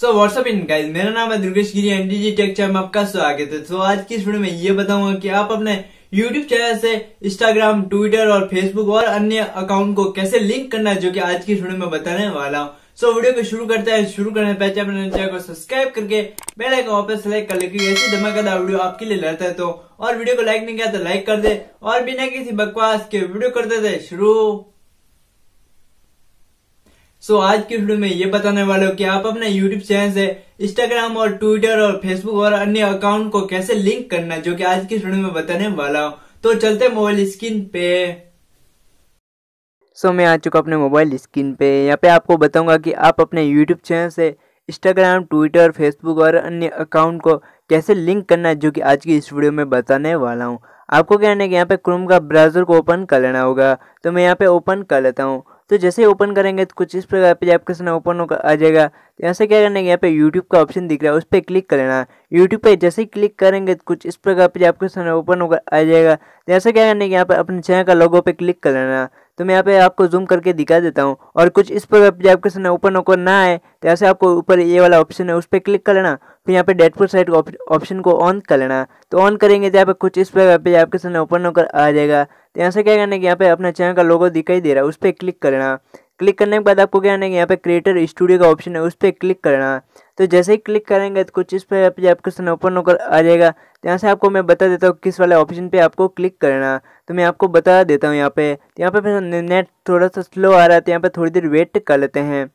so what's up इन guys मेरा नाम है दुर्गेश गिरी एंड जी टेक्चर में आपका स्वागत है तो आज की इस वीडियो में ये बताऊंगा कि आप अपने YouTube चैनल से Instagram, Twitter और Facebook और अन्य अकाउंट को कैसे लिंक करना है जो कि आज की इस वीडियो में बताने वाला हूँ सो so, वीडियो को शुरू करते हैं शुरू करने पहले अपने चैनल को सब्सक्राइब करके बेल आइकन वापस सेलेक्ट कर ले क्योंकि ऐसी धमाकेदार वीडियो आपके लिए रहता है तो और वीडियो को लाइक नहीं किया तो लाइक कर दे और बिना किसी बकवास के वीडियो करते थे शुरू सो so, आज की वीडियो में ये बताने वाले हो कि आप अपने यूट्यूब चैनल से इंस्टाग्राम और ट्विटर और फेसबुक और अन्य अकाउंट को कैसे लिंक करना जो कि आज की वीडियो में बताने वाला हूँ तो चलते मोबाइल स्क्रीन पे सो so, मैं आ चुका अपने मोबाइल स्क्रीन पे यहाँ पे आपको बताऊंगा कि आप अपने यूट्यूब चैनल से इंस्टाग्राम ट्विटर फेसबुक और अन्य अकाउंट को कैसे लिंक करना है जो कि आज की इस वीडियो में बताने वाला हूँ आपको क्या है कि यहाँ पे क्रोम का ब्राउज़र को ओपन कर लेना होगा तो मैं यहाँ पे ओपन कर लेता हूँ तो जैसे ही ओपन करेंगे तो कुछ इस प्रकार पे एप्लीकेशन ओपन होकर आ जाएगा तो यहाँ से क्या करना है यहाँ पे यूट्यूब का ऑप्शन दिख रहा है उस पर क्लिक कर लेना यूट्यूब पे जैसे ही क्लिक करेंगे तो कुछ इस प्रकार पे एप्लीकेशन ओपन होकर आ जाएगा तो यहाँ से क्या करना है यहाँ पे अपने चैनल का लोगो पे क्लिक कर लेना तो मैं यहाँ पे आपको जूम करके दिखा देता हूँ और कुछ इस पर एप्लीकेशन सामने ओपन होकर ना आए तो ऐसे आपको ऊपर ये वाला ऑप्शन है उस पर क्लिक कर लेना फिर यहाँ पे फोर साइट ऑप्शन को ऑन कर लेना तो ऑन करेंगे तो यहाँ पे कुछ इस पर एप्लीकेशन ओपन होकर आ जाएगा तो यहाँ से क्या करना है कि यहाँ पे अपना चैनल का लोगो दिखाई दे रहा है उस पर क्लिक करना क्लिक करने के बाद आपको क्या करना है कि यहाँ पे क्रिएटर स्टूडियो का ऑप्शन है उस पर क्लिक करना तो जैसे ही क्लिक करेंगे तो कुछ इस पर एप्लीकेशन ओपन होकर आ जाएगा तो यहाँ से आपको मैं बता देता हूँ किस वाले ऑप्शन पे आपको क्लिक करना तो मैं आपको बता देता हूँ यहाँ पे तो यहाँ पे फिर नेट थोड़ा सा स्लो आ रहा है तो यहाँ पे थोड़ी देर वेट कर लेते हैं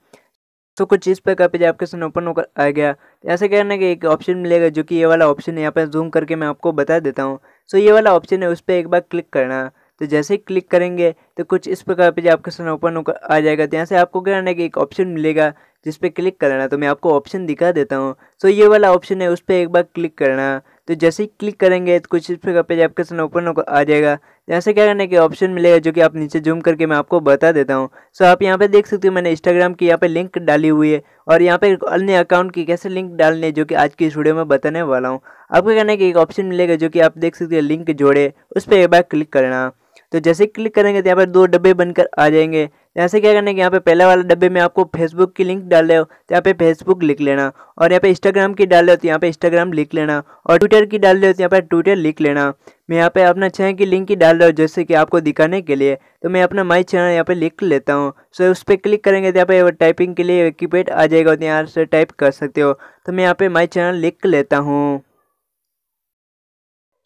तो कुछ इस पर पे आपके ओपन होकर आ गया तो से कहना कि एक ऑप्शन मिलेगा जो कि ये वाला ऑप्शन है यहाँ पर जूम करके मैं आपको बता देता हूँ सो ये वाला ऑप्शन है उस पर एक बार क्लिक करना तो जैसे ही क्लिक करेंगे तो कुछ इस प्रकार पेज आपके सामने ओपन आ जाएगा तो यहाँ से आपको क्या करना है कि एक ऑप्शन मिलेगा जिस पर क्लिक करना तो मैं आपको ऑप्शन दिखा देता हूँ सो ये वाला ऑप्शन है उस पर एक बार क्लिक करना तो जैसे ही क्लिक करेंगे तो कुछ इस प्रकार पेज आपके सामने ओपन आ जाएगा तो यहाँ से क्या करना है कि ऑप्शन मिलेगा जो कि आप नीचे जूम करके मैं आपको बता देता हूँ सो आप यहाँ पे देख सकते हो मैंने इंस्टाग्राम की यहाँ पे लिंक डाली हुई है और यहाँ पे अन्य अकाउंट की कैसे लिंक डालने जो कि आज की स्टूडियो में बताने वाला हूँ आपको कहना है कि एक ऑप्शन मिलेगा जो कि आप देख सकते हो लिंक जोड़े उस पर एक बार क्लिक करना तो जैसे क्लिक करेंगे तो यहाँ पर दो डब्बे बनकर आ जाएंगे यहाँ से क्या करना है कि यहाँ पे पहले वाले डब्बे में आपको फेसबुक की लिंक डाल रहे हो तो यहाँ पे फेसबुक लिख लेना और यहाँ पे इंस्टाग्राम की डाल रहे हो तो यहाँ पे इंस्टाग्राम लिख लेना और ट्विटर की डाल रहे हो तो यहाँ पे ट्विटर लिख लेना मैं यहाँ पे अपना चैनल की लिंक ही डाल रहा हूँ जैसे कि आपको दिखाने के लिए तो मैं अपना माई चैनल यहाँ पे लिख लेता हूँ सो उस पर क्लिक करेंगे तो यहाँ पे टाइपिंग के लिए कीपैड आ जाएगा तो यहाँ से टाइप कर सकते हो तो मैं यहाँ पे माई चैनल लिख लेता हूँ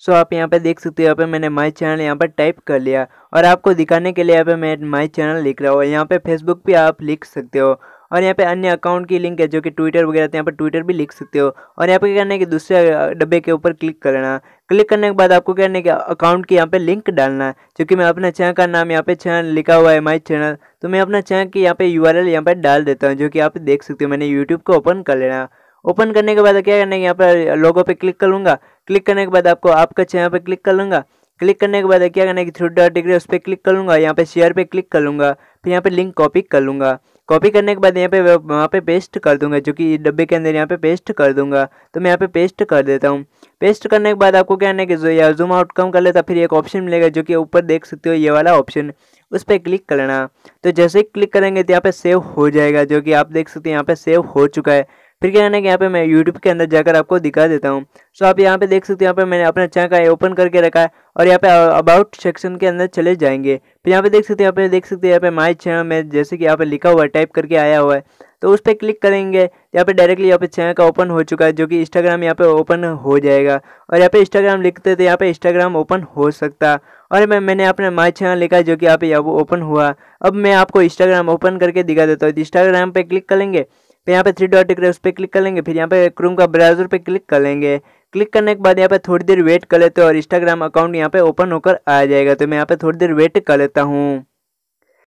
सो आप यहाँ पे देख सकते हो यहाँ पे मैंने माई चैनल यहाँ पर टाइप कर लिया और आपको दिखाने के लिए यहाँ पे मैं माई चैनल लिख रहा हूँ यहाँ पे फेसबुक भी आप लिख सकते हो और यहाँ पे अन्य अकाउंट की लिंक है जो कि ट्विटर वगैरह तो यहाँ पर ट्विटर भी लिख सकते हो और यहाँ पे क्या करना है कि दूसरे डब्बे के ऊपर क्लिक करना क्लिक करने के बाद आपको क्या करना है कि अकाउंट की यहाँ पे लिंक डालना है क्योंकि मैं अपना चैनल का नाम यहाँ पे चैनल लिखा हुआ है माई चैनल तो मैं अपना चैनल की यहाँ पे यू आर एल यहाँ पर डाल देता हूँ जो कि आप देख सकते हो मैंने यूट्यूब को ओपन कर लेना ओपन करने के बाद क्या करना है यहाँ पर लोगों पे क्लिक कर लूँगा क्लिक करने के बाद आपको आपका चेहरे पे क्लिक कर लूँगा क्लिक करने के बाद क्या करना है कि थ्रू डॉट डिग्री उस पर क्लिक कर लूँगा यहाँ पे शेयर पे क्लिक कर लूँगा फिर यहाँ पे लिंक कॉपी कर लूँगा कॉपी करने के बाद यहाँ पे वहाँ पे पेस्ट कर दूंगा जो कि डब्बे के अंदर यहाँ पे पेस्ट कर दूंगा तो मैं यहाँ पे पेस्ट कर देता हूँ पेस्ट करने के बाद आपको क्या करना है कि जो या जूम आउट कम कर लेता फिर एक ऑप्शन मिलेगा जो कि ऊपर देख सकते हो ये वाला ऑप्शन उस पर क्लिक करना तो जैसे ही क्लिक करेंगे तो यहाँ पे सेव हो जाएगा जो कि आप देख सकते हो यहाँ पे सेव हो चुका है फिर क्या है कि यहाँ पे मैं यूट्यूब के अंदर जाकर आपको दिखा देता हूँ सो आप यहाँ पे देख सकते हो यहाँ पे मैंने अपना चैनल का ओपन करके रखा है और यहाँ पे अबाउट सेक्शन के अंदर चले जाएंगे फिर यहाँ पे देख सकते हैं यहाँ पे देख सकते हैं यहाँ पे माई चैनल में जैसे कि यहाँ पे लिखा हुआ है टाइप करके आया हुआ है तो उस पर क्लिक करेंगे यहाँ पे डायरेक्टली यहाँ पे चैनल का ओपन हो चुका है जो कि इंस्टाग्राम यहाँ पे ओपन हो जाएगा और यहाँ पे इंस्टाग्राम लिखते तो यहाँ पे इंस्टाग्राम ओपन हो सकता और मैं मैंने अपने माई चैनल लिखा जो कि यहाँ पे ओपन हुआ अब मैं आपको इंस्टाग्राम ओपन करके दिखा देता हूँ इंस्टाग्राम पर क्लिक करेंगे तो फिर यहाँ पे थ्री डॉट दिख रहा है उस पर क्लिक करेंगे फिर यहाँ पे क्रोम का ब्राउजर पे क्लिक करेंगे क्लिक करने के बाद यहाँ पे थोड़ी देर वेट कर लेते हो और इंस्टाग्राम अकाउंट यहाँ पे ओपन होकर आ जाएगा तो मैं यहाँ पे थोड़ी देर वेट कर लेता हूँ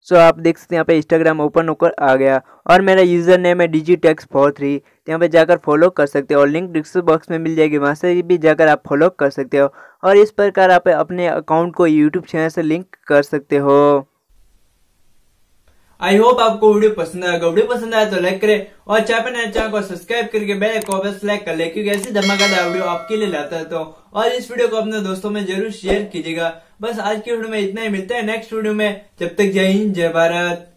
सो आप देख सकते हैं यहाँ पे इंस्टाग्राम ओपन होकर आ गया और मेरा यूज़र नेम है डी टेक्स फोर थ्री यहाँ पे जाकर फॉलो कर सकते हो और लिंक डिस्क्रिप्शन बॉक्स में मिल जाएगी वहाँ से भी जाकर आप फॉलो कर सकते हो और इस प्रकार आप अपने अकाउंट को यूट्यूब चैनल से लिंक कर सकते हो आई होप आपको वीडियो पसंद आएगा वीडियो पसंद आया तो लाइक करें और चैनल चैनल को सब्सक्राइब करके बेल आइकॉन पर सेलेक्ट कर ले क्योंकि ऐसी धमाकेदार वीडियो आपके लिए लाता रहता हूँ और इस वीडियो को अपने दोस्तों में जरूर शेयर कीजिएगा बस आज के वीडियो में इतना ही मिलता है नेक्स्ट वीडियो में जब तक जय हिंद जय भारत